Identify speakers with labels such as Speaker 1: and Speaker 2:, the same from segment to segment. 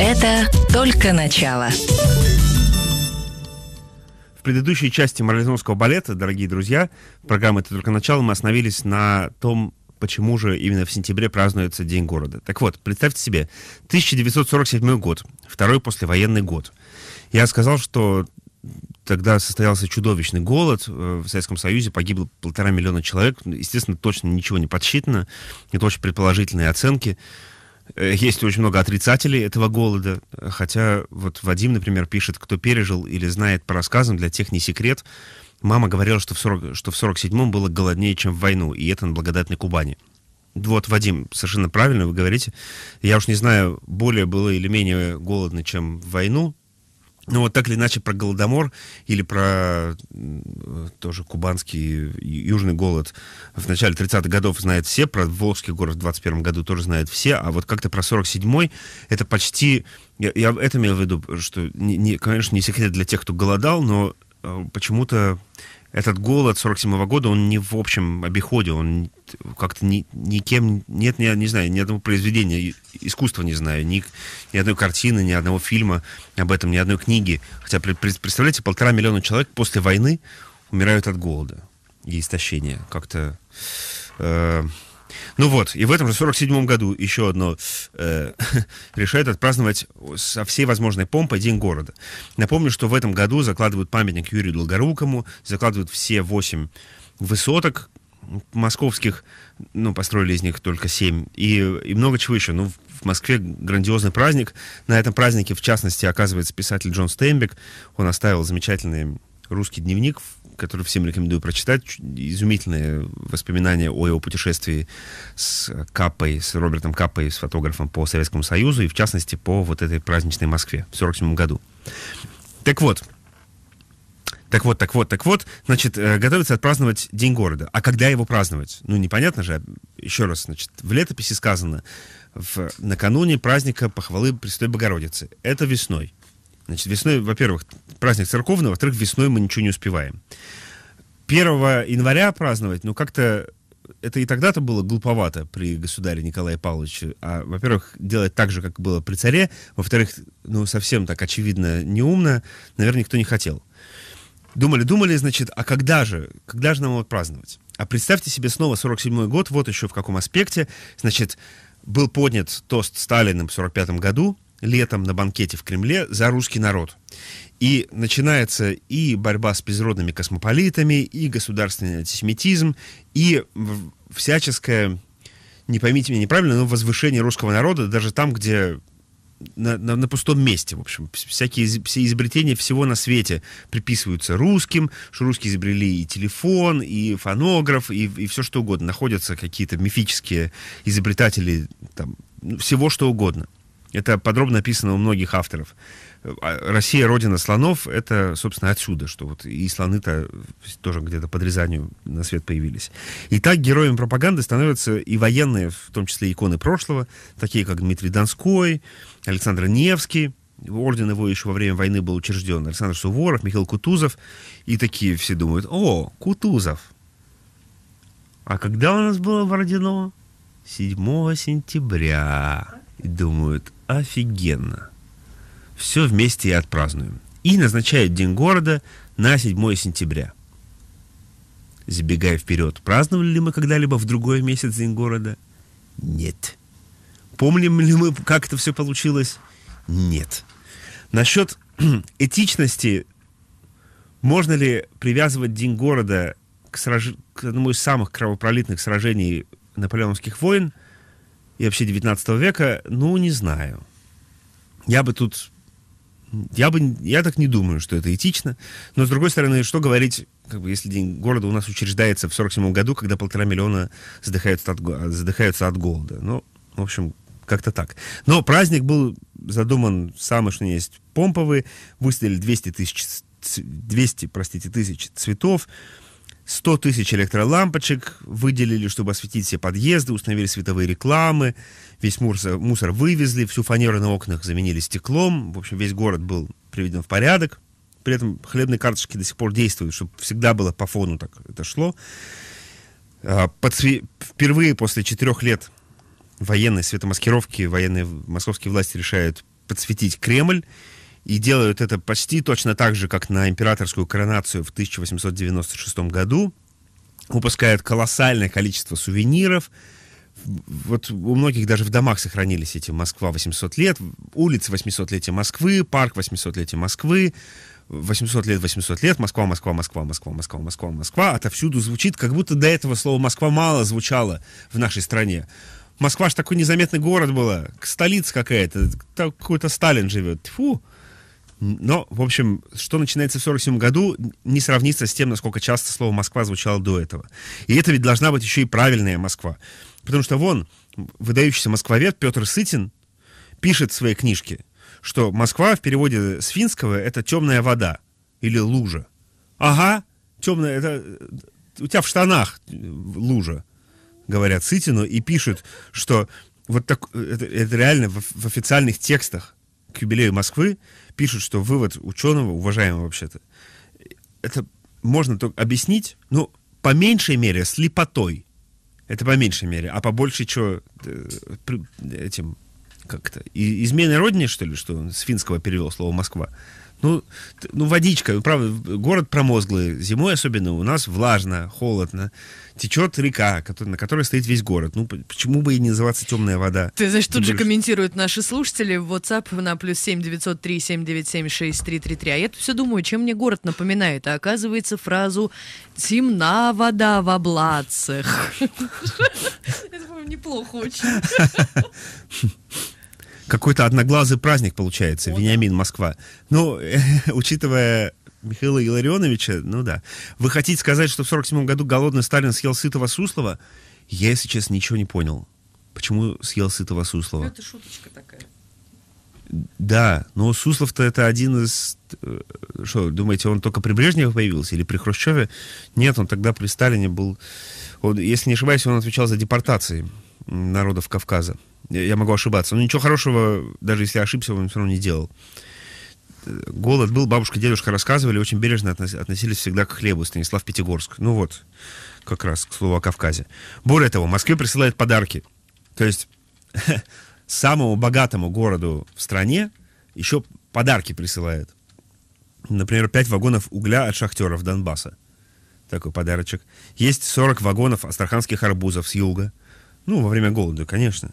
Speaker 1: Это только начало.
Speaker 2: В предыдущей части марлезонского балета, дорогие друзья, программы «Это только начало» мы остановились на том, почему же именно в сентябре празднуется День города. Так вот, представьте себе, 1947 год, второй послевоенный год. Я сказал, что тогда состоялся чудовищный голод. Э, в Советском Союзе погибло полтора миллиона человек. Естественно, точно ничего не подсчитано. Это очень предположительные оценки. Э, есть очень много отрицателей этого голода, хотя вот Вадим, например, пишет, кто пережил или знает по рассказам, для тех не секрет. Мама говорила, что в, 40, что в 47-м было голоднее, чем в войну, и это на благодатной Кубани. Вот, Вадим, совершенно правильно вы говорите. Я уж не знаю, более было или менее голодно, чем в войну, ну вот так или иначе про Голодомор или про тоже кубанский южный голод в начале 30-х годов знают все, про Волжский город в 21 году тоже знают все, а вот как-то про 47-й это почти... Я, я это имел в виду, что, не, не, конечно, не секрет для тех, кто голодал, но э, почему-то этот голод 47 -го года, он не в общем обиходе, он как-то ни, никем, нет, я не знаю, ни одного произведения искусства не знаю, ни, ни одной картины, ни одного фильма об этом, ни одной книги. Хотя, представляете, полтора миллиона человек после войны умирают от голода и истощения. Как-то... Э, ну вот, и в этом же 47 году еще одно э, решает отпраздновать со всей возможной помпой День города. Напомню, что в этом году закладывают памятник Юрию Долгорукому, закладывают все 8 высоток московских, ну, построили из них только 7, и, и много чего еще. Ну, в Москве грандиозный праздник. На этом празднике, в частности, оказывается писатель Джон Стейнбек. Он оставил замечательный русский дневник, в который всем рекомендую прочитать. Изумительные воспоминания о его путешествии с Капой, с Робертом Капой, с фотографом по Советскому Союзу, и в частности по вот этой праздничной Москве в 47 году. Так вот, так вот, так вот, так вот, значит, э, готовится отпраздновать День города. А когда его праздновать? Ну, непонятно же. А, Еще раз, значит, в летописи сказано, в, накануне праздника похвалы Престой Богородицы. Это весной. Значит, весной, во-первых, праздник церковного, во-вторых, весной мы ничего не успеваем. 1 января праздновать, ну, как-то это и тогда-то было глуповато при государе Николае Павловиче. А, во-первых, делать так же, как было при царе. Во-вторых, ну, совсем так очевидно неумно. Наверное, никто не хотел. Думали, думали, значит, а когда же? Когда же нам его праздновать? А представьте себе снова 47-й год, вот еще в каком аспекте. Значит, был поднят тост Сталиным в 45 году, летом на банкете в Кремле за русский народ. И начинается и борьба с безродными космополитами, и государственный антисемитизм, и всяческое, не поймите меня неправильно, но возвышение русского народа даже там, где на, на, на пустом месте, в общем. Всякие все изобретения всего на свете приписываются русским, что русские изобрели и телефон, и фонограф, и, и все что угодно. Находятся какие-то мифические изобретатели там, всего что угодно. Это подробно описано у многих авторов. А, Россия родина слонов, это, собственно, отсюда, что вот и слоны-то тоже где-то под Рязанью на свет появились. И так героями пропаганды становятся и военные, в том числе иконы прошлого, такие как Дмитрий Донской, Александр Невский, орден его еще во время войны был учрежден, Александр Суворов, Михаил Кутузов, и такие все думают, о, Кутузов, а когда у нас было в Бородино? 7 сентября и думают, офигенно. Все вместе и отпразднуем. И назначают День города на 7 сентября. Забегая вперед, праздновали ли мы когда-либо в другой месяц День города? Нет. Помним ли мы, как это все получилось? Нет. Насчет этичности, можно ли привязывать День города к, сраж... к одному из самых кровопролитных сражений наполеоновских войн – и вообще 19 века, ну, не знаю. Я бы тут... Я бы... Я так не думаю, что это этично. Но, с другой стороны, что говорить, как бы, если День города у нас учреждается в 47 году, когда полтора миллиона задыхаются от, задыхаются от голода. Ну, в общем, как-то так. Но праздник был задуман самый, что есть, помповый. Выставили 200 тысяч... 200, простите, тысяч цветов. 100 тысяч электролампочек выделили, чтобы осветить все подъезды, установили световые рекламы, весь мусор, мусор вывезли, всю фанеру на окнах заменили стеклом, в общем, весь город был приведен в порядок. При этом хлебные карточки до сих пор действуют, чтобы всегда было по фону так это шло. А, подсве... Впервые после четырех лет военной светомаскировки военные московские власти решают подсветить Кремль и делают это почти точно так же, как на императорскую коронацию в 1896 году. Выпускают колоссальное количество сувениров. Вот у многих даже в домах сохранились эти «Москва 800 лет», улицы 800-летия Москвы, парк 800-летия Москвы, 800 лет, 800 лет, Москва, Москва, Москва, Москва, Москва, Москва, Москва, отовсюду звучит, как будто до этого слово «Москва» мало звучало в нашей стране. Москва же такой незаметный город была, столица какая-то, какой-то Сталин живет, фу. Но, в общем, что начинается в 47 году, не сравнится с тем, насколько часто слово «Москва» звучало до этого. И это ведь должна быть еще и правильная Москва. Потому что вон, выдающийся москвовед Петр Сытин пишет в своей книжке, что Москва в переводе с финского — это темная вода или лужа. Ага, темная, это э, у тебя в штанах э, лужа, говорят Сытину, и пишут, что вот так, э, это, это реально в, в официальных текстах к юбилею Москвы пишут, что вывод ученого, уважаемого вообще-то, это можно только объяснить, ну, по меньшей мере, слепотой. Это по меньшей мере. А по большей, что, э, этим, как-то, измены родине, что ли, что он с финского перевел слово «Москва». Ну, ну водичка, ну, правда, город промозглый. Зимой особенно у нас влажно, холодно. Течет река, на которой стоит весь город. Ну, почему бы и не называться темная вода? Ты значит тут же
Speaker 1: комментируют наши слушатели в WhatsApp на плюс семь девятьсот три семь девять семь шесть три три три. А я все думаю, чем мне город напоминает. А оказывается, фразу «темна вода в облацах». Это, по-моему,
Speaker 2: неплохо очень. какой-то одноглазый праздник получается, вот. Вениамин, Москва. Ну, учитывая Михаила Илларионовича, ну да. Вы хотите сказать, что в 47 году голодный Сталин съел сытого Суслова? Я, если честно, ничего не понял. Почему съел сытого Суслова? Ну,
Speaker 1: это шуточка такая.
Speaker 2: Да, но Суслов-то это один из... Э, что, думаете, он только при Брежневе появился или при Хрущеве? Нет, он тогда при Сталине был... Он, если не ошибаюсь, он отвечал за депортации народов Кавказа я могу ошибаться. Но ничего хорошего, даже если я ошибся, он все равно не делал. Голод был, бабушка, дедушка рассказывали, очень бережно относились всегда к хлебу, Станислав Пятигорск. Ну вот, как раз, к слову о Кавказе. Более того, Москве присылают подарки. То есть самому богатому городу в стране еще подарки присылают. Например, 5 вагонов угля от шахтеров Донбасса. Такой подарочек. Есть 40 вагонов астраханских арбузов с юга. Ну, во время голода, конечно.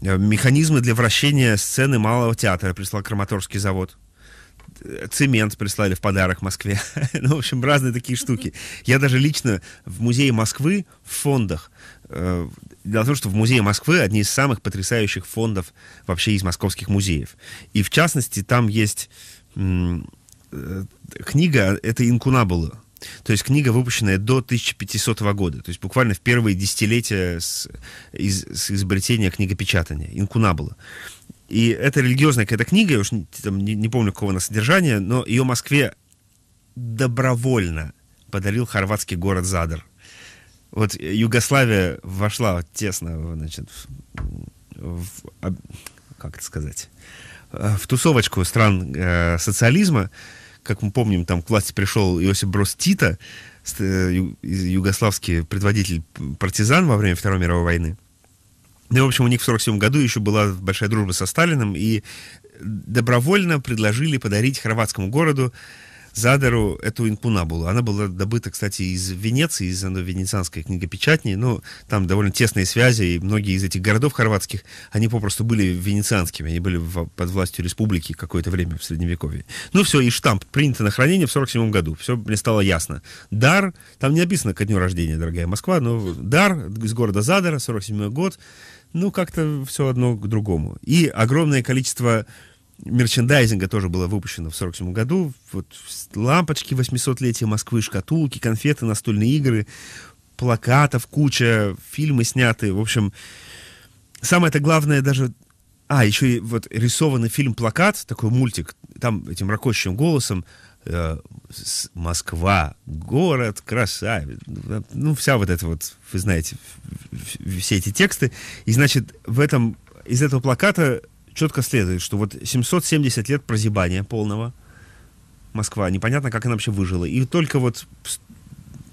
Speaker 2: Э, механизмы для вращения сцены малого театра прислал Краматорский завод э, цемент прислали в подарок Москве. ну, в общем, разные такие штуки. Я даже лично в музее Москвы в фондах. Э, дело в том, что в музее Москвы одни из самых потрясающих фондов вообще из московских музеев. И в частности, там есть э, книга, это Инкунабула то есть книга, выпущенная до 1500 года, то есть буквально в первые десятилетия с, из, с изобретения книгопечатания, инкунабула. И это религиозная какая-то книга, я уж не, там, не, не помню, какого она содержания, но ее Москве добровольно подарил хорватский город Задар. Вот Югославия вошла тесно, значит, в, в как это сказать, э, в тусовочку стран э, социализма, как мы помним, там к власти пришел Иосип Брос Тита, э, югославский предводитель партизан во время Второй мировой войны. Ну, в общем, у них в 47 году еще была большая дружба со Сталиным, и добровольно предложили подарить хорватскому городу Задеру эту инпунабулу. Она была добыта, кстати, из Венеции, из венецианской книгопечатни, но ну, там довольно тесные связи, и многие из этих городов хорватских, они попросту были венецианскими, они были в, под властью республики какое-то время в Средневековье. Ну все, и штамп принято на хранение в 47 году, все мне стало ясно. Дар, там не описано ко дню рождения, дорогая Москва, но дар из города Задора, 47 год, ну как-то все одно к другому. И огромное количество мерчендайзинга тоже было выпущено в 47 году. Вот лампочки 800-летия Москвы, шкатулки, конфеты, настольные игры, плакатов куча, фильмы сняты. В общем, самое-то главное даже... А, еще и вот рисованный фильм «Плакат», такой мультик, там этим ракочущим голосом э, Москва, город, красавец. Ну, вся вот эта вот, вы знаете, все эти тексты. И, значит, в этом, из этого плаката четко следует, что вот 770 лет прозябания полного Москва, непонятно, как она вообще выжила. И только вот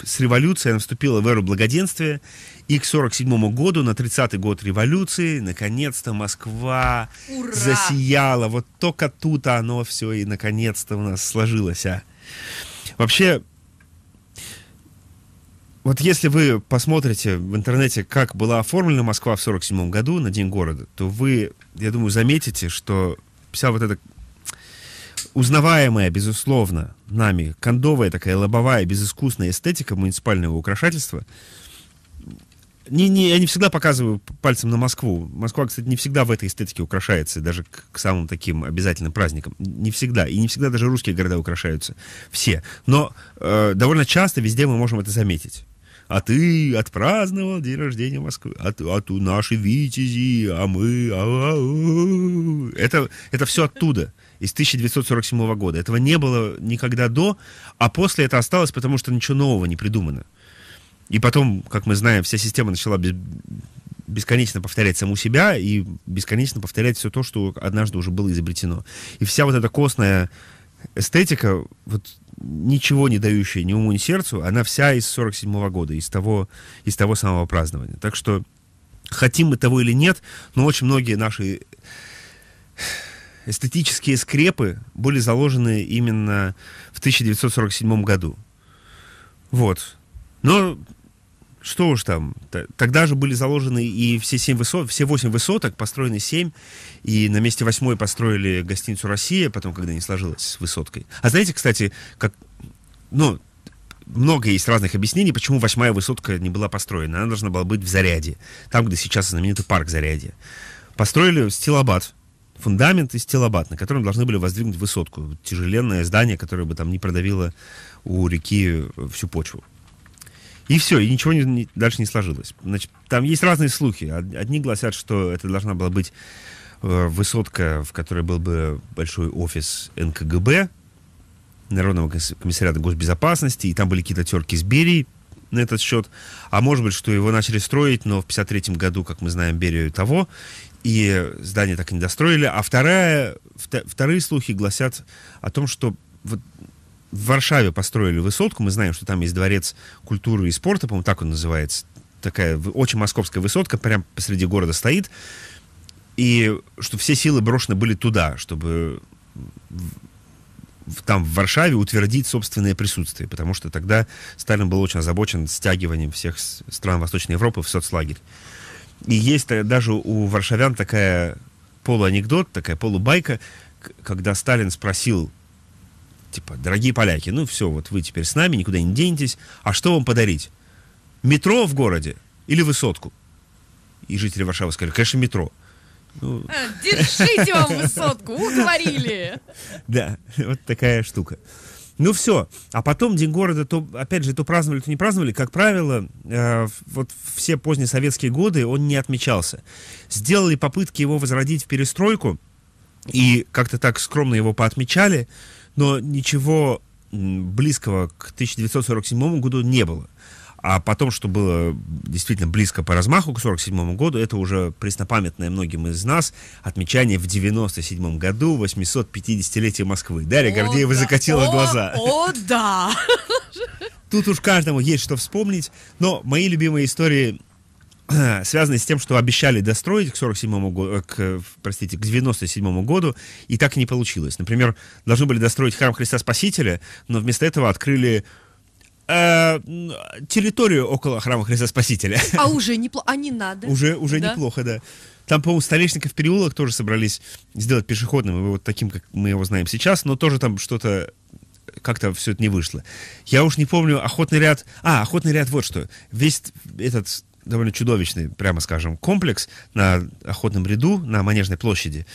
Speaker 2: с революцией она вступила в эру благоденствия, и к 47 году, на 30-й год революции, наконец-то Москва Ура! засияла. Вот только тут оно все и наконец-то у нас сложилось. А. Вообще, вот если вы посмотрите в интернете, как была оформлена Москва в 1947 году на День города, то вы, я думаю, заметите, что вся вот эта узнаваемая, безусловно, нами кондовая такая лобовая, безыскусная эстетика муниципального украшательства, не, не, я не всегда показываю пальцем на Москву. Москва, кстати, не всегда в этой эстетике украшается, даже к, к самым таким обязательным праздникам. Не всегда. И не всегда даже русские города украшаются. Все. Но э, довольно часто везде мы можем это заметить а ты отпраздновал день рождения Москвы, а, а ту наши витязи, а мы... А, а, а, а. это, это все оттуда, из 1947 года. Этого не было никогда до, а после это осталось, потому что ничего нового не придумано. И потом, как мы знаем, вся система начала без, бесконечно повторять саму себя и бесконечно повторять все то, что однажды уже было изобретено. И вся вот эта костная эстетика, вот ничего не дающая ни уму, ни сердцу, она вся из 47 -го года, из того, из того самого празднования. Так что хотим мы того или нет, но очень многие наши эстетические скрепы были заложены именно в 1947 году. Вот. Но что уж там, тогда же были заложены и все семь высот, все восемь высоток, построены семь, и на месте восьмой построили гостиницу «Россия», потом, когда не сложилось с высоткой. А знаете, кстати, как, ну, много есть разных объяснений, почему восьмая высотка не была построена. Она должна была быть в Заряде, там, где сейчас знаменитый парк Зарядье. Построили стилобат, фундамент из стилобат, на котором должны были воздвигнуть высотку, тяжеленное здание, которое бы там не продавило у реки всю почву. И все, и ничего не, не, дальше не сложилось. Значит, там есть разные слухи. Одни гласят, что это должна была быть э, высотка, в которой был бы большой офис НКГБ, Народного комиссариата госбезопасности, и там были какие-то терки с Берией на этот счет. А может быть, что его начали строить, но в 53 году, как мы знаем, Берию того, и здание так и не достроили. А вторая, вторые слухи гласят о том, что вот в Варшаве построили высотку, мы знаем, что там есть дворец культуры и спорта, по-моему, так он называется, такая очень московская высотка, прям посреди города стоит, и что все силы брошены были туда, чтобы в, там, в Варшаве, утвердить собственное присутствие, потому что тогда Сталин был очень озабочен стягиванием всех стран Восточной Европы в соцлагерь. И есть даже у варшавян такая полуанекдот, такая полубайка, когда Сталин спросил Типа, дорогие поляки, ну все, вот вы теперь с нами, никуда не денетесь. А что вам подарить? Метро в городе или высотку? И жители Варшавы сказали, конечно, метро. Ну... Э,
Speaker 1: Держите вам высотку, уговорили.
Speaker 2: Да, вот такая штука. Ну все, а потом День города, то, опять же, то праздновали, то не праздновали. Как правило, э, вот все поздние советские годы он не отмечался. Сделали попытки его возродить в перестройку, и как-то так скромно его поотмечали – но ничего близкого к 1947 году не было. А потом, что было действительно близко по размаху к 1947 году, это уже преснопамятное многим из нас отмечание в 1997 году 850-летия Москвы. Дарья о, Гордеева да, закатила о, глаза.
Speaker 1: О, да!
Speaker 2: Тут уж каждому есть что вспомнить, но мои любимые истории связаны с тем, что обещали достроить к 47 году, э, к, э, простите, к 97 году, и так и не получилось. Например, должны были достроить храм Христа Спасителя, но вместо этого открыли э, территорию около храма Христа Спасителя. А
Speaker 1: уже неплохо, а не надо. Уже,
Speaker 2: уже да? неплохо, да. Там, по-моему, Столешников переулок тоже собрались сделать пешеходным, и вот таким, как мы его знаем сейчас, но тоже там что-то как-то все это не вышло. Я уж не помню, охотный ряд... А, охотный ряд вот что. Весь этот довольно чудовищный, прямо скажем, комплекс на охотном ряду, на Манежной площади,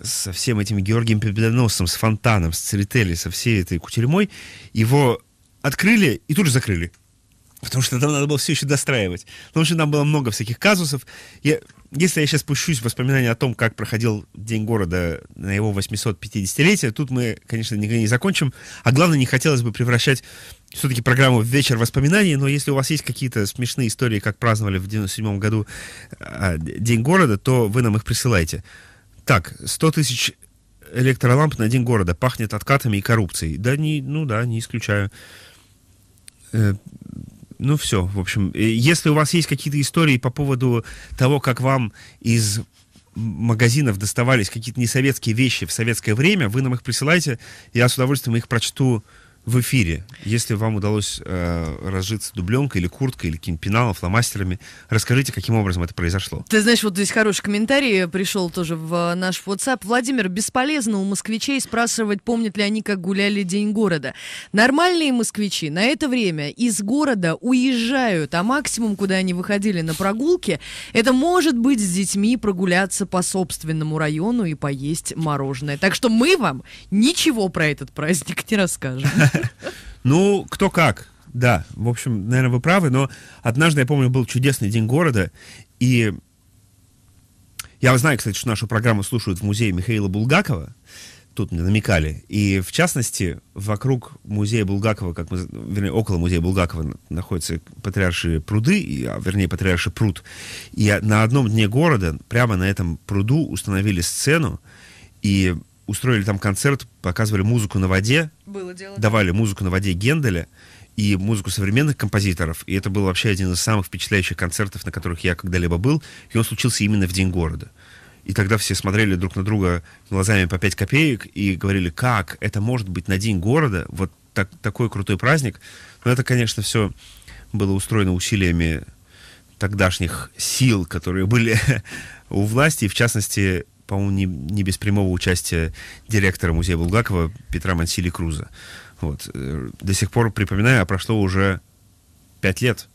Speaker 2: со всем этим Георгием Победоносцем, с фонтаном, с церетели, со всей этой кутерьмой, его открыли и тут же закрыли. Потому что там надо было все еще достраивать. Потому что там было много всяких казусов. Я, если я сейчас пущусь в воспоминания о том, как проходил День города на его 850-летие, тут мы, конечно, никогда не закончим. А главное, не хотелось бы превращать все-таки программу в вечер воспоминаний, но если у вас есть какие-то смешные истории, как праздновали в 97 году а, День города, то вы нам их присылайте. Так, 100 тысяч электроламп на День города пахнет откатами и коррупцией. Да, не, ну да, не исключаю. Э, ну все, в общем, если у вас есть какие-то истории по поводу того, как вам из магазинов доставались какие-то несоветские вещи в советское время, вы нам их присылайте, я с удовольствием их прочту в эфире. Если вам удалось э, разжиться дубленкой или курткой, или каким-то пеналом, фломастерами, расскажите, каким образом это произошло.
Speaker 1: Ты знаешь, вот здесь хороший комментарий пришел тоже в э, наш WhatsApp. Владимир, бесполезно у москвичей спрашивать, помнят ли они, как гуляли День города. Нормальные москвичи на это время из города уезжают, а максимум, куда они выходили на прогулки, это может быть с детьми прогуляться по собственному району и поесть мороженое. Так что мы вам ничего про этот праздник не расскажем.
Speaker 2: Ну, кто как. Да, в общем, наверное, вы правы, но однажды, я помню, был чудесный день города, и я знаю, кстати, что нашу программу слушают в музее Михаила Булгакова, тут мне намекали, и в частности, вокруг музея Булгакова, как мы, вернее, около музея Булгакова находятся патриаршие пруды, и, а, вернее, патриарший пруд, и а, на одном дне города, прямо на этом пруду установили сцену, и устроили там концерт, показывали музыку на воде.
Speaker 1: Было дело. Давали
Speaker 2: музыку на воде Генделя и музыку современных композиторов. И это был вообще один из самых впечатляющих концертов, на которых я когда-либо был. И он случился именно в День города. И тогда все смотрели друг на друга глазами по 5 копеек и говорили, как это может быть на День города, вот так, такой крутой праздник. Но ну, это, конечно, все было устроено усилиями тогдашних сил, которые были у власти, и в частности по-моему, не, не без прямого участия директора музея Булгакова Петра Мансили Круза. Вот. Э, до сих пор припоминаю, а прошло уже пять лет.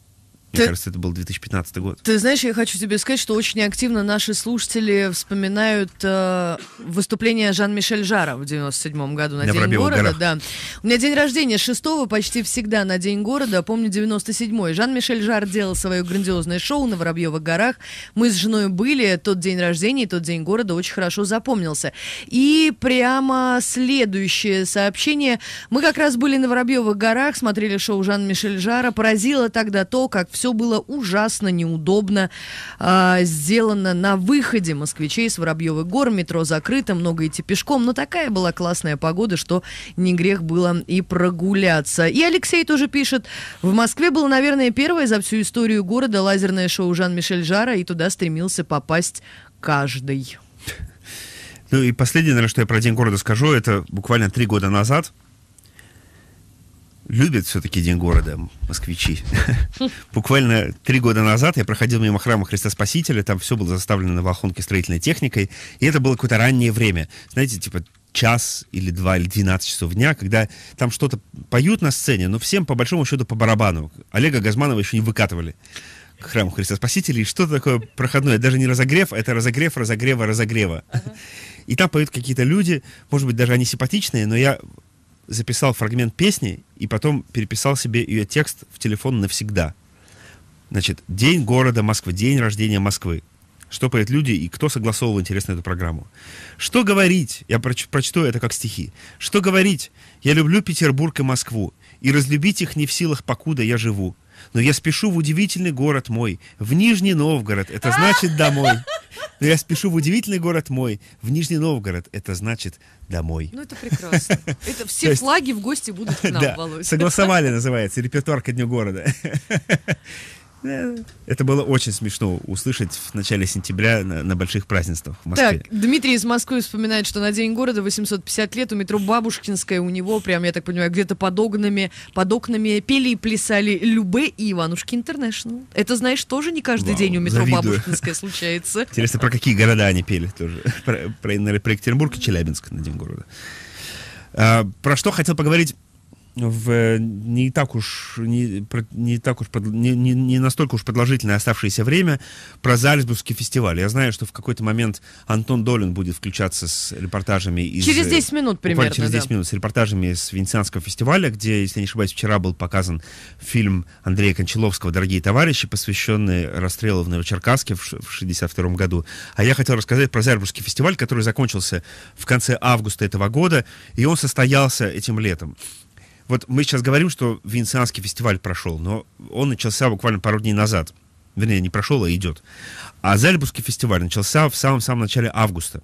Speaker 2: Мне ты, кажется, это был 2015 год.
Speaker 1: Ты знаешь, я хочу тебе сказать, что очень активно наши слушатели вспоминают э, выступление Жан-Мишель Жара в 97-м году на, на День города. Да. У меня день рождения 6 почти всегда на День города, помню 97-й. Жан-Мишель Жар делал свое грандиозное шоу на Воробьевых горах. Мы с женой были, тот день рождения, и тот день города очень хорошо запомнился. И прямо следующее сообщение. Мы как раз были на Воробьевых горах, смотрели шоу Жан-Мишель Жара. Поразило тогда то, как все все было ужасно неудобно э, сделано на выходе москвичей с Воробьевых гор. Метро закрыто, много идти пешком. Но такая была классная погода, что не грех было и прогуляться. И Алексей тоже пишет, в Москве было, наверное, первое за всю историю города лазерное шоу Жан-Мишель Жара, и туда стремился попасть каждый.
Speaker 2: Ну и последнее, наверное, что я про День города скажу, это буквально три года назад – любят все-таки День города москвичи. Буквально три года назад я проходил мимо храма Христа Спасителя, там все было заставлено на Волхонке строительной техникой, и это было какое-то раннее время. Знаете, типа час или два или 12 часов дня, когда там что-то поют на сцене, но всем по большому счету по барабану. Олега Газманова еще не выкатывали к храму Христа Спасителя, и что-то такое проходное, даже не разогрев, а это разогрев, разогрева, разогрева. uh И там поют какие-то люди, может быть, даже они симпатичные, но я записал фрагмент песни и потом переписал себе ее текст в телефон навсегда. Значит, день города Москвы, день рождения Москвы. Что поют люди и кто согласовывал, интересно, эту программу. Что говорить, я проч- прочту это как стихи. Что говорить, я люблю Петербург и Москву, и разлюбить их не в силах, покуда я живу. Но я спешу в удивительный город мой, в Нижний Новгород, это значит домой. Но я спешу в удивительный город мой, в Нижний Новгород, это значит домой. Ну это
Speaker 1: прекрасно. Это все флаги в гости будут к нам, Володь. Согласовали,
Speaker 2: называется, репертуар ко дню города.
Speaker 1: Это
Speaker 2: было очень смешно услышать в начале сентября на, на больших празднествах в Москве. Так,
Speaker 1: Дмитрий из Москвы вспоминает, что на День города 850 лет у метро Бабушкинская у него, прям, я так понимаю, где-то под окнами, под окнами пели и плясали Любе и Иванушки Интернешнл. Это, знаешь, тоже не каждый Вау, день у метро завидую. Бабушкинская случается. Интересно,
Speaker 2: про какие города они пели тоже? Про, про, про Екатеринбург и Челябинск на День города. А, про что хотел поговорить в э, не так уж не, не так уж не, не, не настолько уж продолжительное оставшееся время про Зальцбургский фестиваль. Я знаю, что в какой-то момент Антон Долин будет включаться с репортажами из, через 10 э, минут примерно через 10 да. минут с репортажами с Венецианского фестиваля, где, если я не ошибаюсь, вчера был показан фильм Андрея Кончаловского "Дорогие товарищи", посвященный расстрелу в Новочеркасске в 1962 году. А я хотел рассказать про Зальцбургский фестиваль, который закончился в конце августа этого года, и он состоялся этим летом вот мы сейчас говорим, что Венецианский фестиваль прошел, но он начался буквально пару дней назад. Вернее, не прошел, а идет. А Зальбургский фестиваль начался в самом-самом начале августа.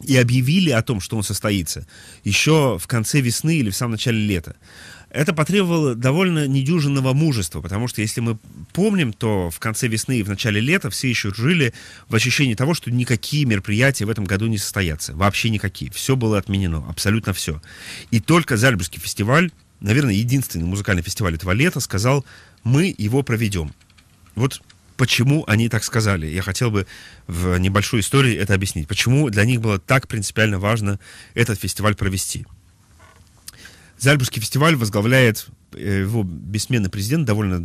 Speaker 2: И объявили о том, что он состоится еще в конце весны или в самом начале лета. Это потребовало довольно недюжинного мужества, потому что, если мы помним, то в конце весны и в начале лета все еще жили в ощущении того, что никакие мероприятия в этом году не состоятся. Вообще никакие. Все было отменено. Абсолютно все. И только Зальбургский фестиваль, наверное, единственный музыкальный фестиваль этого лета, сказал, мы его проведем. Вот почему они так сказали. Я хотел бы в небольшой истории это объяснить. Почему для них было так принципиально важно этот фестиваль провести. Зальбургский фестиваль возглавляет э, его бессменный президент довольно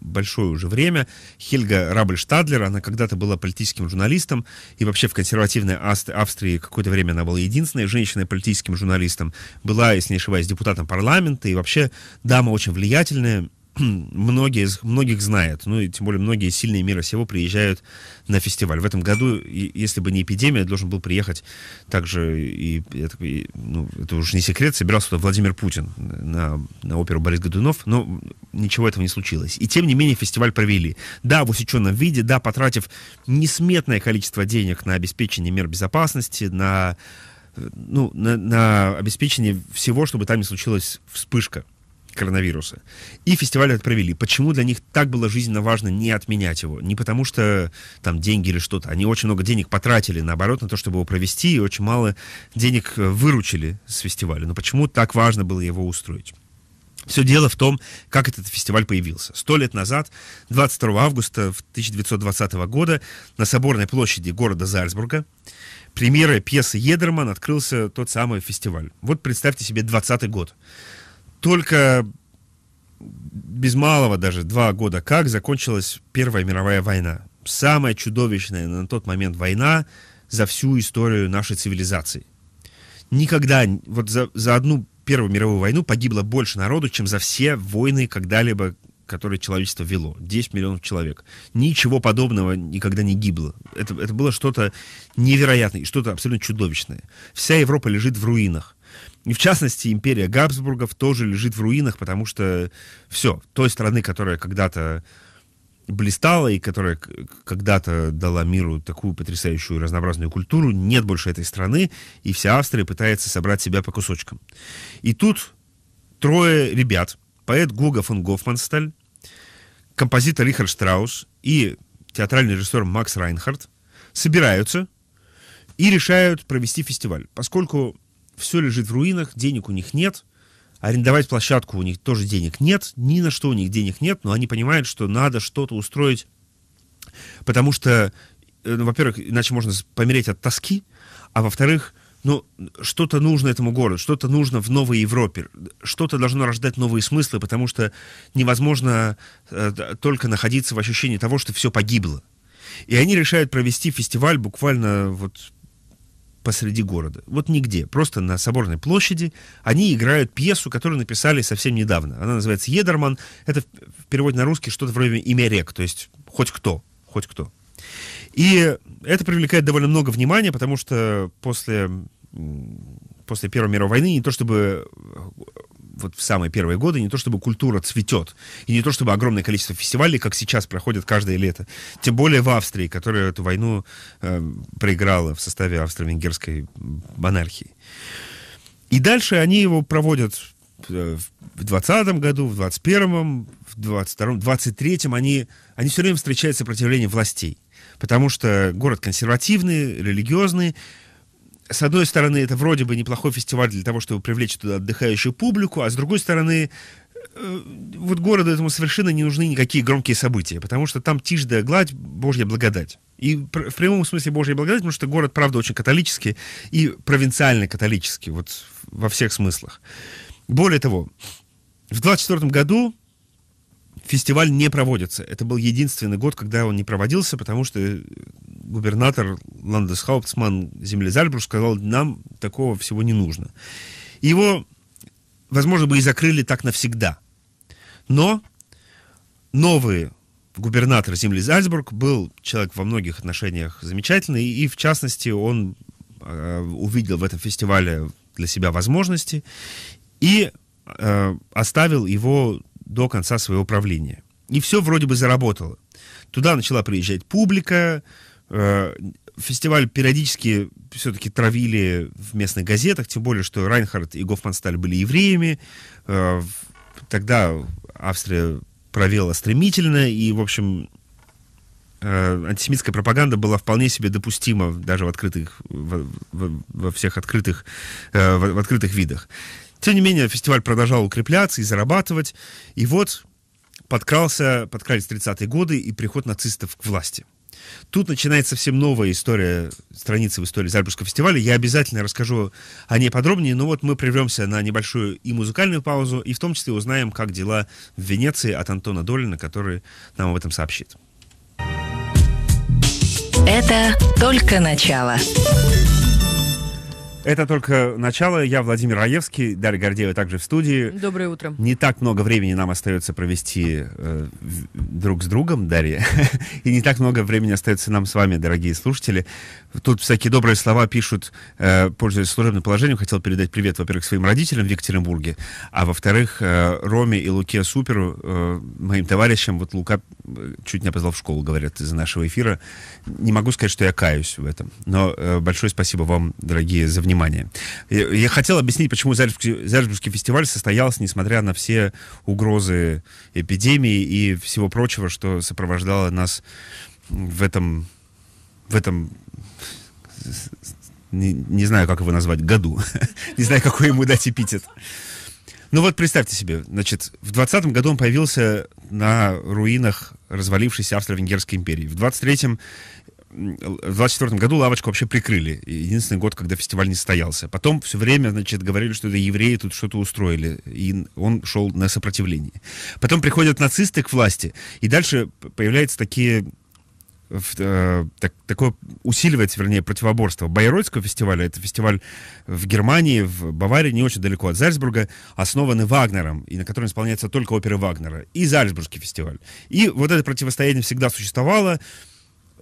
Speaker 2: большое уже время, Хельга рабль она когда-то была политическим журналистом, и вообще в консервативной Австрии какое-то время она была единственной женщиной политическим журналистом, была, если не ошибаюсь, депутатом парламента, и вообще дама очень влиятельная, многие, многих знает, ну и тем более многие сильные мира всего приезжают на фестиваль. В этом году, если бы не эпидемия, должен был приехать также, и, и ну, это уже не секрет, собирался туда Владимир Путин на, на оперу Борис Годунов, но ничего этого не случилось. И тем не менее фестиваль провели. Да, в усеченном виде, да, потратив несметное количество денег на обеспечение мер безопасности, на, э, ну, на, на обеспечение всего, чтобы там не случилась вспышка коронавируса. И фестиваль этот провели. Почему для них так было жизненно важно не отменять его? Не потому что там деньги или что-то. Они очень много денег потратили, наоборот, на то, чтобы его провести, и очень мало денег э, выручили с фестиваля. Но почему так важно было его устроить? Все дело в том, как этот фестиваль появился. Сто лет назад, 22 августа 1920 года, на Соборной площади города Зальцбурга, премьера пьесы «Едерман» открылся тот самый фестиваль. Вот представьте себе 20 год только без малого даже два года как закончилась Первая мировая война. Самая чудовищная на тот момент война за всю историю нашей цивилизации. Никогда, вот за, за одну Первую мировую войну погибло больше народу, чем за все войны когда-либо, которые человечество вело. 10 миллионов человек. Ничего подобного никогда не гибло. Это, это было что-то невероятное, что-то абсолютно чудовищное. Вся Европа лежит в руинах. И в частности, империя Габсбургов тоже лежит в руинах, потому что все, той страны, которая когда-то блистала и которая когда-то дала миру такую потрясающую разнообразную культуру, нет больше этой страны, и вся Австрия пытается собрать себя по кусочкам. И тут трое ребят, поэт Гуга фон Гофмансталь, композитор Рихард Штраус и театральный режиссер Макс Райнхард собираются и решают провести фестиваль, поскольку все лежит в руинах, денег у них нет, арендовать площадку у них тоже денег нет, ни на что у них денег нет, но они понимают, что надо что-то устроить, потому что, э, ну, во-первых, иначе можно помереть от тоски, а во-вторых, ну, что-то нужно этому городу, что-то нужно в новой Европе, что-то должно рождать новые смыслы, потому что невозможно э, только находиться в ощущении того, что все погибло. И они решают провести фестиваль буквально вот посреди города. Вот нигде. Просто на Соборной площади они играют пьесу, которую написали совсем недавно. Она называется «Едерман». Это в переводе на русский что-то вроде «Имя рек», то есть «Хоть кто». «Хоть кто». И это привлекает довольно много внимания, потому что после, после Первой мировой войны не то чтобы вот в самые первые годы не то чтобы культура цветет, и не то чтобы огромное количество фестивалей, как сейчас, проходят каждое лето. Тем более в Австрии, которая эту войну э, проиграла в составе австро-венгерской монархии. И дальше они его проводят э, в 20 году, в 21-м, в 22-м, в 23-м они, они все время встречают сопротивление властей. Потому что город консервативный, религиозный, с одной стороны, это вроде бы неплохой фестиваль для того, чтобы привлечь туда отдыхающую публику, а с другой стороны, э, вот городу этому совершенно не нужны никакие громкие события, потому что там тишь да гладь, божья благодать. И в прямом смысле божья благодать, потому что город, правда, очень католический и провинциально католический, вот во всех смыслах. Более того, в 24 году фестиваль не проводится. Это был единственный год, когда он не проводился, потому что э, губернатор Ландесхауптсман земли Зальбруш сказал, нам такого всего не нужно. Его, возможно, бы и закрыли так навсегда. Но новый губернатор земли Зальцбург был человек во многих отношениях замечательный, и в частности он э, увидел в этом фестивале для себя возможности и э, оставил его до конца своего правления. И все вроде бы заработало. Туда начала приезжать публика, э, фестиваль периодически все-таки травили в местных газетах, тем более, что Райнхард и Гофмансталь были евреями. Э, тогда Австрия провела стремительно, и, в общем, э, антисемитская пропаганда была вполне себе допустима даже в открытых, в, в, во всех открытых, в, в открытых видах. Тем не менее, фестиваль продолжал укрепляться и зарабатывать. И вот подкрался, подкрались 30-е годы и приход нацистов к власти. Тут начинается совсем новая история, страница в истории Зальбургского фестиваля. Я обязательно расскажу о ней подробнее, но вот мы прервемся на небольшую и музыкальную паузу, и в том числе узнаем, как дела в Венеции от Антона Долина, который нам об этом сообщит.
Speaker 1: Это только начало.
Speaker 2: Это только начало. Я Владимир Раевский, Дарья Гордеева также в студии. Доброе утро. Не так много времени нам остается провести э, друг с другом, Дарья. И не так много времени остается нам с вами, дорогие слушатели. Тут всякие добрые слова пишут, э, пользуясь служебным положением. Хотел передать привет, во-первых, своим родителям в Екатеринбурге, а во-вторых, э, Роме и Луке Суперу, э, моим товарищам. Вот Лука э, чуть не опоздал в школу, говорят, из нашего эфира. Не могу сказать, что я каюсь в этом. Но э, большое спасибо вам, дорогие, за внимание внимание. Я, я хотел объяснить, почему Зальцбургский, фестиваль состоялся, несмотря на все угрозы эпидемии и всего прочего, что сопровождало нас в этом, в этом не, не знаю, как его назвать, году. не знаю, какой ему дать эпитет. Ну вот представьте себе, значит, в 20 году он появился на руинах развалившейся Австро-Венгерской империи. В 23-м в 24 году лавочку вообще прикрыли. Единственный год, когда фестиваль не стоялся. Потом все время, значит, говорили, что это евреи тут что-то устроили. И он шел на сопротивление. Потом приходят нацисты к власти. И дальше появляются такие в, э, так, такое усиливается, вернее, противоборство. Байройского фестиваля, это фестиваль в Германии, в Баварии, не очень далеко от Зальцбурга, основанный Вагнером, и на котором исполняется только оперы Вагнера, и Зальцбургский фестиваль. И вот это противостояние всегда существовало,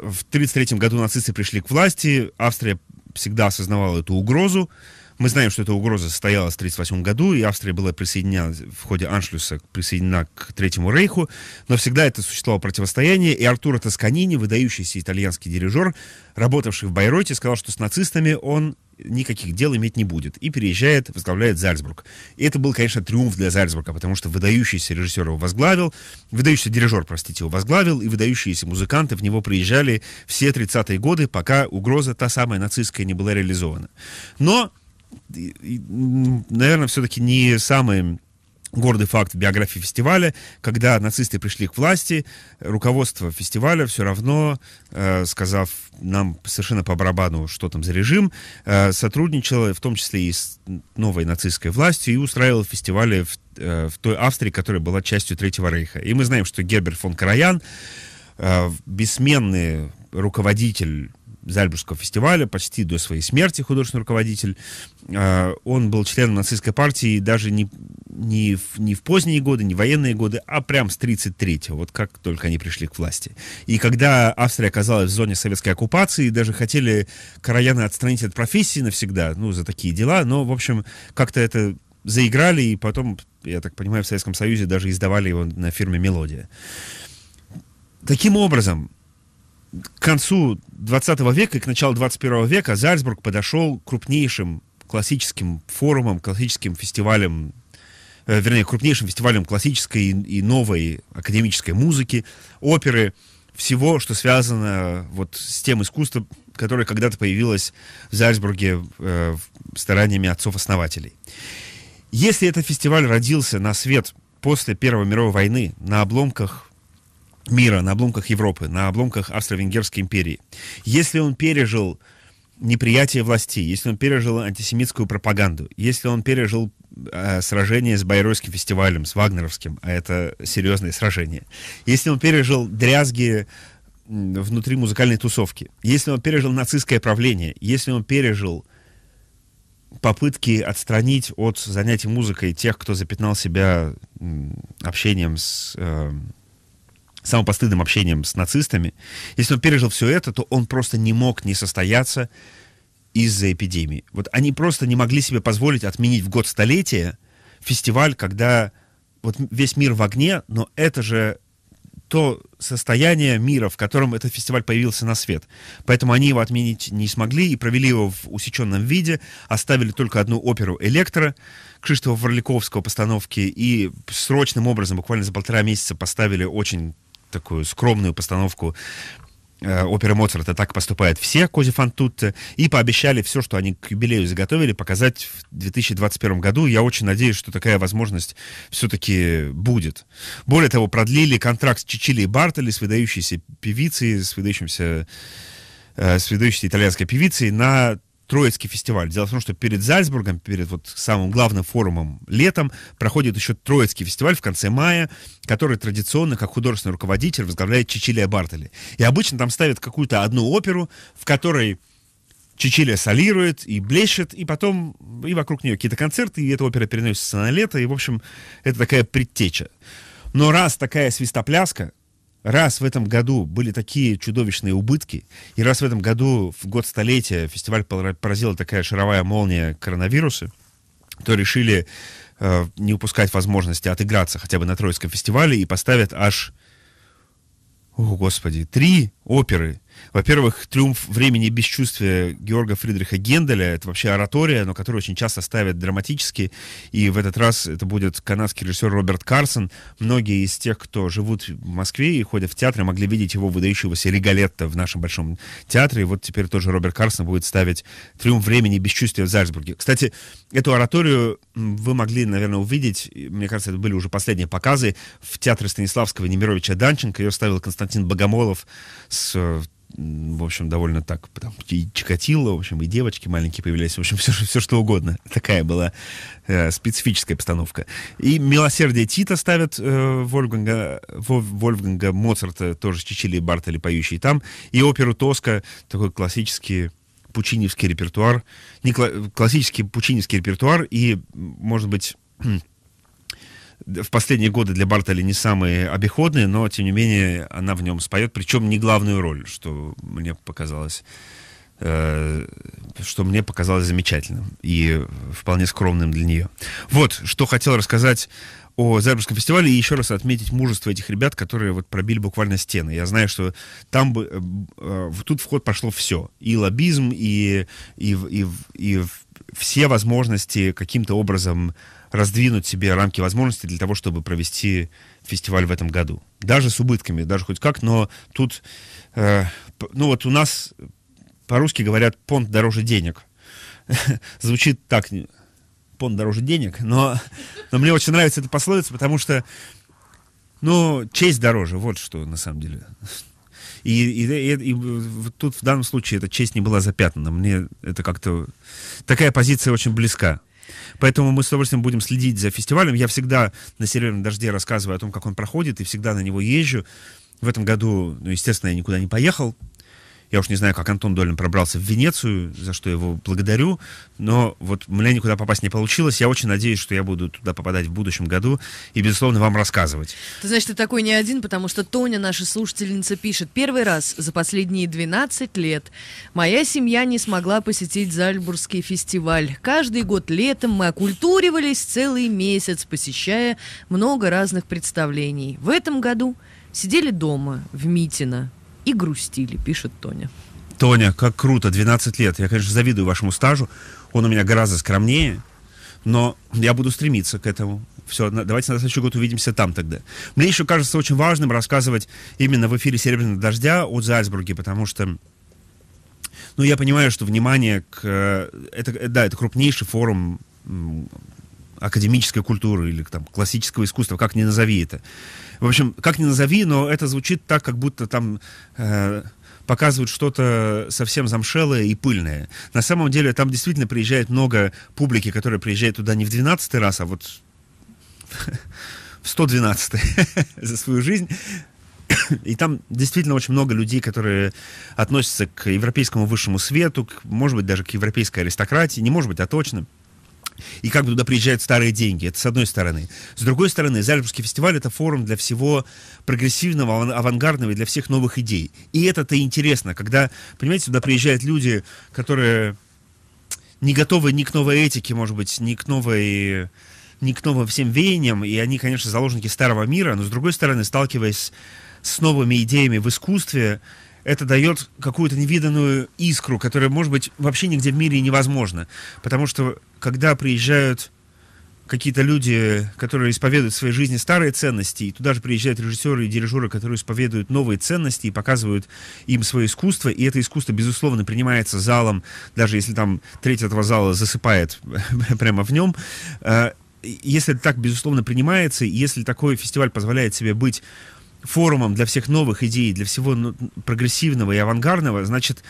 Speaker 2: в 1933 году нацисты пришли к власти, Австрия всегда осознавала эту угрозу, мы знаем, что эта угроза состоялась в 1938 году, и Австрия была присоединена в ходе Аншлюса присоединена к Третьему Рейху, но всегда это существовало противостояние, и Артуро Тосканини, выдающийся итальянский дирижер, работавший в Байроте, сказал, что с нацистами он никаких дел иметь не будет. И переезжает, возглавляет Зальцбург. И это был, конечно, триумф для Зальцбурга, потому что выдающийся режиссер его возглавил, выдающийся дирижер, простите, его возглавил, и выдающиеся музыканты в него приезжали все 30-е годы, пока угроза, та самая нацистская, не была реализована. Но наверное, все-таки не самый гордый факт в биографии фестиваля, когда нацисты пришли к власти, руководство фестиваля все равно, э, сказав нам совершенно по барабану, что там за режим, э, сотрудничало в том числе и с новой нацистской властью и устраивало фестивали в, э, в той Австрии, которая была частью Третьего Рейха. И мы знаем, что Герберт фон Караян, э, бессменный руководитель Зальбургского фестиваля, почти до своей смерти художественный руководитель. А, он был членом нацистской партии даже не, не, в, не в поздние годы, не в военные годы, а прям с 33-го, вот как только они пришли к власти. И когда Австрия оказалась в зоне советской оккупации, даже хотели Караяна отстранить от профессии навсегда, ну, за такие дела, но, в общем, как-то это заиграли, и потом, я так понимаю, в Советском Союзе даже издавали его на фирме «Мелодия». Таким образом, к концу 20 века и к началу 21 века Зальцбург подошел крупнейшим классическим форумам, классическим фестивалям, э, вернее, крупнейшим фестивалям классической и, и новой академической музыки, оперы, всего, что связано э, вот с тем искусством, которое когда-то появилось в Зальцбурге э, стараниями отцов-основателей. Если этот фестиваль родился на свет после Первой мировой войны на обломках мира, на обломках Европы, на обломках Австро-Венгерской империи. Если он пережил неприятие власти, если он пережил антисемитскую пропаганду, если он пережил э, сражение с Байройским фестивалем, с Вагнеровским, а это серьезное сражение, если он пережил дрязги внутри музыкальной тусовки, если он пережил нацистское правление, если он пережил попытки отстранить от занятий музыкой тех, кто запятнал себя общением с э, самым постыдным общением с нацистами, если он пережил все это, то он просто не мог не состояться из-за эпидемии. Вот они просто не могли себе позволить отменить в год столетия фестиваль, когда вот весь мир в огне, но это же то состояние мира, в котором этот фестиваль появился на свет. Поэтому они его отменить не смогли и провели его в усеченном виде, оставили только одну оперу «Электро», Кшиштова Ворликовского постановки и срочным образом, буквально за полтора месяца, поставили очень такую скромную постановку э, оперы Моцарта «Так поступают все» Кози Фантутте, и пообещали все, что они к юбилею заготовили, показать в 2021 году. Я очень надеюсь, что такая возможность все-таки будет. Более того, продлили контракт с Чичили и Бартоли, с выдающейся певицей, с выдающимся э, с ведущей итальянской певицей на Троицкий фестиваль. Дело в том, что перед Зальцбургом, перед вот самым главным форумом летом, проходит еще Троицкий фестиваль в конце мая, который традиционно, как художественный руководитель, возглавляет Чичилия Бартоли. И обычно там ставят какую-то одну оперу, в которой Чичилия солирует и блещет, и потом и вокруг нее какие-то концерты, и эта опера переносится на лето, и, в общем, это такая предтеча. Но раз такая свистопляска, раз в этом году были такие чудовищные убытки, и раз в этом году, в год столетия, фестиваль поразила такая шаровая молния коронавируса, то решили э, не упускать возможности отыграться хотя бы на Троицком фестивале и поставят аж, о господи, три оперы во-первых, «Триумф времени и бесчувствия» Георга Фридриха Генделя — это вообще оратория, но которую очень часто ставят драматически, и в этот раз это будет канадский режиссер Роберт Карсон. Многие из тех, кто живут в Москве и ходят в театры, могли видеть его выдающегося «Риголетто» в нашем Большом театре, и вот теперь тоже Роберт Карсон будет ставить «Триумф времени и бесчувствия» в Зальцбурге. Кстати, эту ораторию вы могли, наверное, увидеть, мне кажется, это были уже последние показы, в театре Станиславского Немировича Данченко ее ставил Константин Богомолов с э, в общем, довольно так, там, и Чикатило, в общем, и девочки маленькие появлялись, в общем, все, все что угодно. Такая была э, специфическая постановка. И «Милосердие Тита» ставят э, Вольфганга, Вольфганга Моцарта, тоже Чичили и Бартели поющие там, и оперу «Тоска», такой классический пучиневский репертуар, не кла- классический пучиневский репертуар, и, может быть, в последние годы для Бартоли не самые обиходные, но, тем не менее, она в нем споет, причем не главную роль, что мне показалось э, что мне показалось замечательным и вполне скромным для нее. Вот, что хотел рассказать о Зербском фестивале и еще раз отметить мужество этих ребят, которые вот пробили буквально стены. Я знаю, что там бы э, э, тут вход пошло все. И лоббизм, и, и, и, и все возможности каким-то образом раздвинуть себе рамки возможностей для того, чтобы провести фестиваль в этом году. Даже с убытками, даже хоть как, но тут, э, ну вот у нас по-русски говорят «понт дороже денег». Звучит так, «понт дороже денег», но, но мне очень нравится эта пословица, потому что, ну, честь дороже, вот что на самом деле. И, и, и, и тут в данном случае эта честь не была запятнана. Мне это как-то... Такая позиция очень близка. Поэтому мы с удовольствием будем следить за фестивалем. Я всегда на «Серебряном дожде» рассказываю о том, как он проходит, и всегда на него езжу. В этом году, ну, естественно, я никуда не поехал, я уж не знаю, как Антон Долин пробрался в Венецию, за что его благодарю, но вот мне никуда попасть не получилось. Я очень надеюсь, что я буду туда попадать в будущем году и, безусловно, вам рассказывать.
Speaker 1: Ты значит ты такой не один, потому что Тоня, наша слушательница, пишет. Первый раз за последние 12 лет моя семья не смогла посетить Зальбургский фестиваль. Каждый год летом мы окультуривались целый месяц, посещая много разных представлений. В этом году сидели дома в Митино, и грустили, пишет Тоня.
Speaker 2: Тоня, как круто, 12 лет. Я, конечно, завидую вашему стажу. Он у меня гораздо скромнее, но я буду стремиться к этому. Все, давайте на следующий год увидимся там тогда. Мне еще кажется очень важным рассказывать именно в эфире «Серебряного дождя» о Зальцбурге, потому что ну, я понимаю, что внимание к... Э, это, э, да, это крупнейший форум академической культуры или там классического искусства, как ни назови это. В общем, как ни назови, но это звучит так, как будто там э, показывают что-то совсем замшелое и пыльное. На самом деле там действительно приезжает много публики, которая приезжает туда не в 12 раз, а вот в 112 за свою жизнь. И там действительно очень много людей, которые относятся к европейскому высшему свету, к, может быть, даже к европейской аристократии, не может быть, а точно – и как туда приезжают старые деньги. Это с одной стороны. С другой стороны, Зальцбургский фестиваль — это форум для всего прогрессивного, авангардного и для всех новых идей. И это-то интересно, когда, понимаете, сюда приезжают люди, которые не готовы ни к новой этике, может быть, ни к новой ни к новым всем веяниям, и они, конечно, заложники старого мира, но, с другой стороны, сталкиваясь с новыми идеями в искусстве, это дает какую-то невиданную искру, которая, может быть, вообще нигде в мире невозможна. Потому что когда приезжают какие-то люди, которые исповедуют в своей жизни старые ценности, и туда же приезжают режиссеры и дирижеры, которые исповедуют новые ценности и показывают им свое искусство, и это искусство, безусловно, принимается залом, даже если там треть этого зала засыпает прямо в нем. Э, если это так, безусловно, принимается, если такой фестиваль позволяет себе быть форумом для всех новых идей, для всего ну, прогрессивного и авангардного, значит,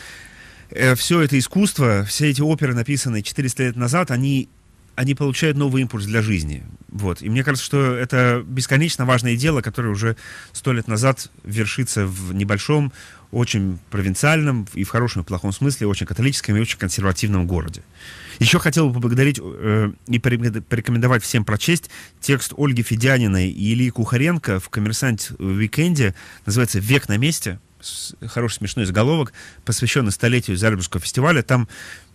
Speaker 2: Э, все это искусство, все эти оперы, написанные 400 лет назад, они они получают новый импульс для жизни. Вот. И мне кажется, что это бесконечно важное дело, которое уже сто лет назад вершится в небольшом, очень провинциальном и в хорошем и плохом смысле, очень католическом и очень консервативном городе. Еще хотел бы поблагодарить э, и порекомендовать всем прочесть текст Ольги Федяниной и Ильи Кухаренко в «Коммерсант Уикенде». Называется «Век на месте» хороший смешной заголовок, посвященный столетию Зальцбургского фестиваля. Там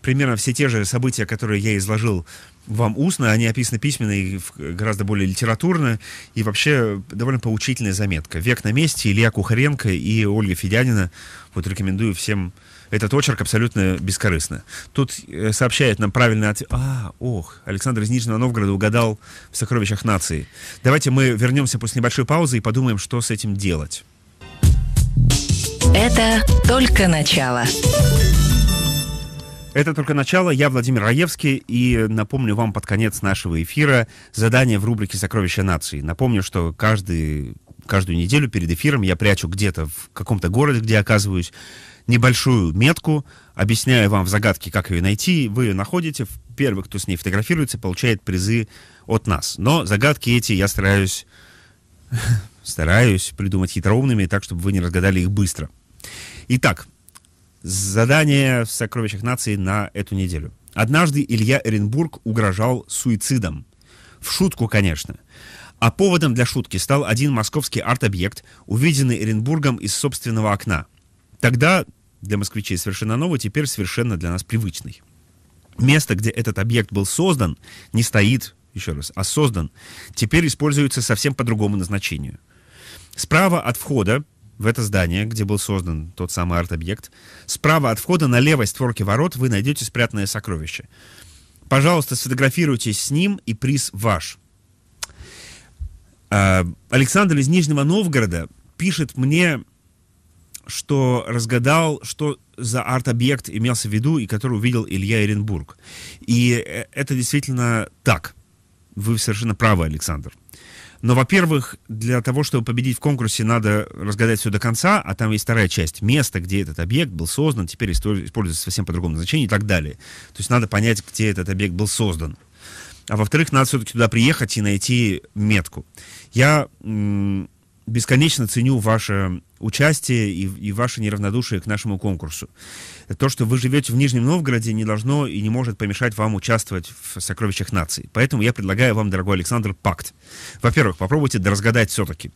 Speaker 2: примерно все те же события, которые я изложил вам устно, они описаны письменно и гораздо более литературно, и вообще довольно поучительная заметка. «Век на месте» Илья Кухаренко и Ольга Федянина. Вот рекомендую всем этот очерк абсолютно бескорыстно. Тут э, сообщает нам правильный ответ. А, ох, Александр из Нижнего Новгорода угадал в «Сокровищах нации». Давайте мы вернемся после небольшой паузы и подумаем, что с этим делать.
Speaker 1: Это только начало.
Speaker 2: Это только начало. Я Владимир Раевский и напомню вам под конец нашего эфира задание в рубрике «Сокровища нации». Напомню, что каждый, каждую неделю перед эфиром я прячу где-то в каком-то городе, где оказываюсь, небольшую метку, объясняю вам в загадке, как ее найти. Вы ее находите. Первый, кто с ней фотографируется, получает призы от нас. Но загадки эти я стараюсь стараюсь придумать хитроумными, так, чтобы вы не разгадали их быстро. Итак, задание в «Сокровищах нации» на эту неделю. Однажды Илья Эренбург угрожал суицидом. В шутку, конечно. А поводом для шутки стал один московский арт-объект, увиденный Эренбургом из собственного окна. Тогда для москвичей совершенно новый, теперь совершенно для нас привычный. Место, где этот объект был создан, не стоит, еще раз, а создан, теперь используется совсем по другому назначению. Справа от входа в это здание, где был создан тот самый арт-объект. Справа от входа на левой створке ворот вы найдете спрятанное сокровище. Пожалуйста, сфотографируйтесь с ним, и приз ваш. А, Александр из Нижнего Новгорода пишет мне, что разгадал, что за арт-объект имелся в виду, и который увидел Илья Эренбург. И э, это действительно так. Вы совершенно правы, Александр. Но, во-первых, для того, чтобы победить в конкурсе, надо разгадать все до конца, а там есть вторая часть. Место, где этот объект был создан, теперь используется совсем по другому назначению и так далее. То есть надо понять, где этот объект был создан. А во-вторых, надо все-таки туда приехать и найти метку. Я бесконечно ценю ваше участие и, и ваше неравнодушие к нашему конкурсу. То, что вы живете в Нижнем Новгороде, не должно и не может помешать вам участвовать в «Сокровищах нации». Поэтому я предлагаю вам, дорогой Александр, пакт. Во-первых, попробуйте разгадать все-таки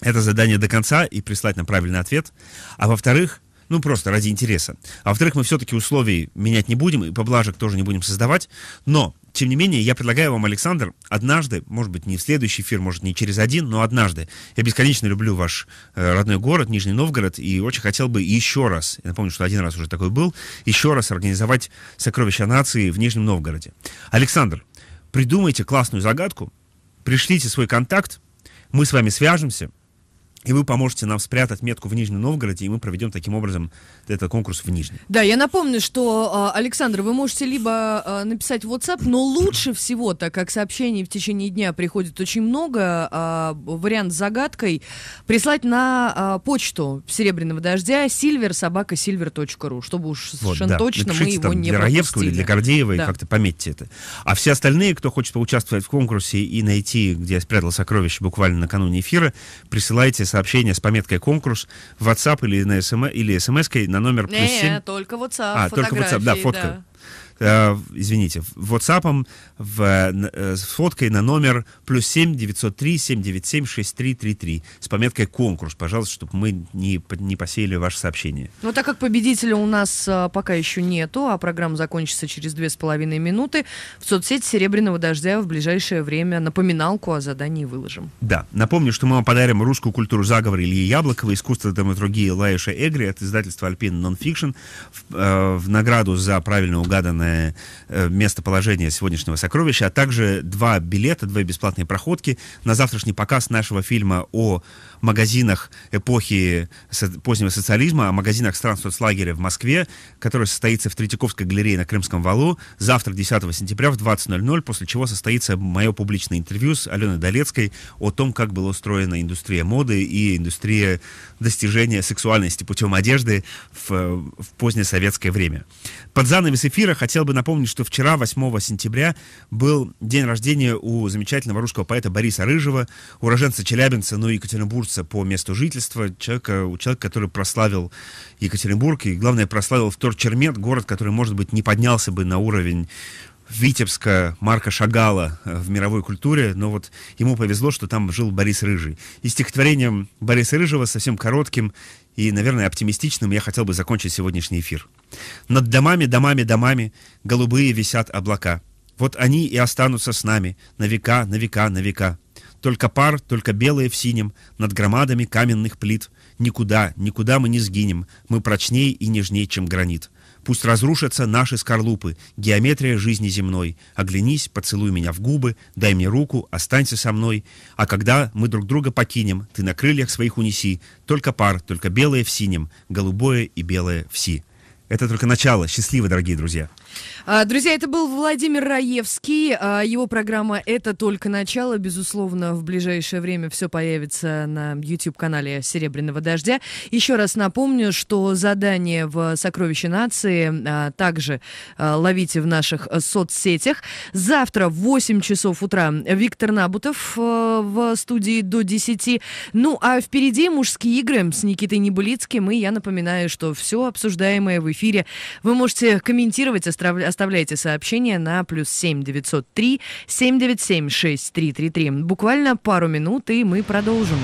Speaker 2: это задание до конца и прислать нам правильный ответ. А во-вторых, ну, просто ради интереса. А во-вторых, мы все-таки условий менять не будем, и поблажек тоже не будем создавать. Но тем не менее, я предлагаю вам, Александр, однажды, может быть, не в следующий эфир, может, не через один, но однажды. Я бесконечно люблю ваш э, родной город, Нижний Новгород, и очень хотел бы еще раз, я напомню, что один раз уже такой был, еще раз организовать «Сокровища нации» в Нижнем Новгороде. Александр, придумайте классную загадку, пришлите свой контакт, мы с вами свяжемся – и вы поможете нам спрятать метку в Нижнем Новгороде, и мы проведем таким образом этот конкурс в Нижнем.
Speaker 1: Да, я напомню, что, а, Александр, вы можете либо а, написать в WhatsApp, но лучше всего, так как сообщений в течение дня приходит очень много, а, вариант с загадкой, прислать на почту Серебряного Дождя silversobakasilver.ru, чтобы уж
Speaker 2: совершенно вот, да. точно Напишите, мы там, его не для Раевского или для Гордеева, да. как-то пометьте это. А все остальные, кто хочет поучаствовать в конкурсе и найти, где я спрятал сокровище буквально накануне эфира, присылайте сообщение с пометкой «конкурс» в WhatsApp или на СМС, или смс на номер плюс 7. Не,
Speaker 1: только WhatsApp, А, только WhatsApp, да, фотка. Да.
Speaker 2: Э, извините, WhatsApp, в, э, э, с фоткой на номер плюс 7 903 797 6333 с пометкой «Конкурс», пожалуйста, чтобы мы не, не посеяли ваше сообщение.
Speaker 1: Ну, так как победителя у нас э, пока еще нету, а программа закончится через две с половиной минуты, в соцсети «Серебряного дождя» в ближайшее время напоминалку о задании выложим.
Speaker 2: Да. Напомню, что мы вам подарим русскую культуру заговора Ильи Яблокова, искусство драматургии Лаиша Эгри от издательства «Альпин Нонфикшн» в, в награду за правильно угаданное точное э, э, местоположение сегодняшнего сокровища, а также два билета, две бесплатные проходки на завтрашний показ нашего фильма о магазинах эпохи позднего социализма, о магазинах стран соцлагеря в Москве, который состоится в Третьяковской галерее на Крымском валу завтра, 10 сентября в 20.00, после чего состоится мое публичное интервью с Аленой Долецкой о том, как была устроена индустрия моды и индустрия достижения сексуальности путем одежды в, в позднее советское время. Под занавес эфира хотел бы напомнить, что вчера, 8 сентября, был день рождения у замечательного русского поэта Бориса Рыжего, уроженца Челябинца, но ну, и екатеринбуржца меняются по месту жительства человека, у человека, который прославил Екатеринбург, и, главное, прославил Вторчермет, город, который, может быть, не поднялся бы на уровень Витебска Марка Шагала э, в мировой культуре, но вот ему повезло, что там жил Борис Рыжий. И стихотворением Бориса Рыжего, совсем коротким и, наверное, оптимистичным, я хотел бы закончить сегодняшний эфир. «Над домами, домами, домами голубые висят облака. Вот они и останутся с нами на века, на века, на века. Только пар, только белое в синем, над громадами каменных плит. Никуда, никуда мы не сгинем, мы прочнее и нежнее, чем гранит. Пусть разрушатся наши скорлупы, геометрия жизни земной. Оглянись, поцелуй меня в губы, дай мне руку, останься со мной. А когда мы друг друга покинем, ты на крыльях своих унеси. Только пар, только белое в синем, голубое и белое в си. Это только начало. Счастливо, дорогие друзья.
Speaker 1: А, друзья, это был Владимир Раевский. А, его программа «Это только начало». Безусловно, в ближайшее время все появится на YouTube-канале «Серебряного дождя». Еще раз напомню, что задание в «Сокровище нации» а, также ловите в наших соцсетях. Завтра в 8 часов утра Виктор Набутов в студии до 10. Ну, а впереди мужские игры с Никитой Небылицким. И я напоминаю, что все обсуждаемое в эфире вы можете комментировать, оставляйте сообщение на плюс 7 903 797 6333. Буквально пару минут, и мы продолжим.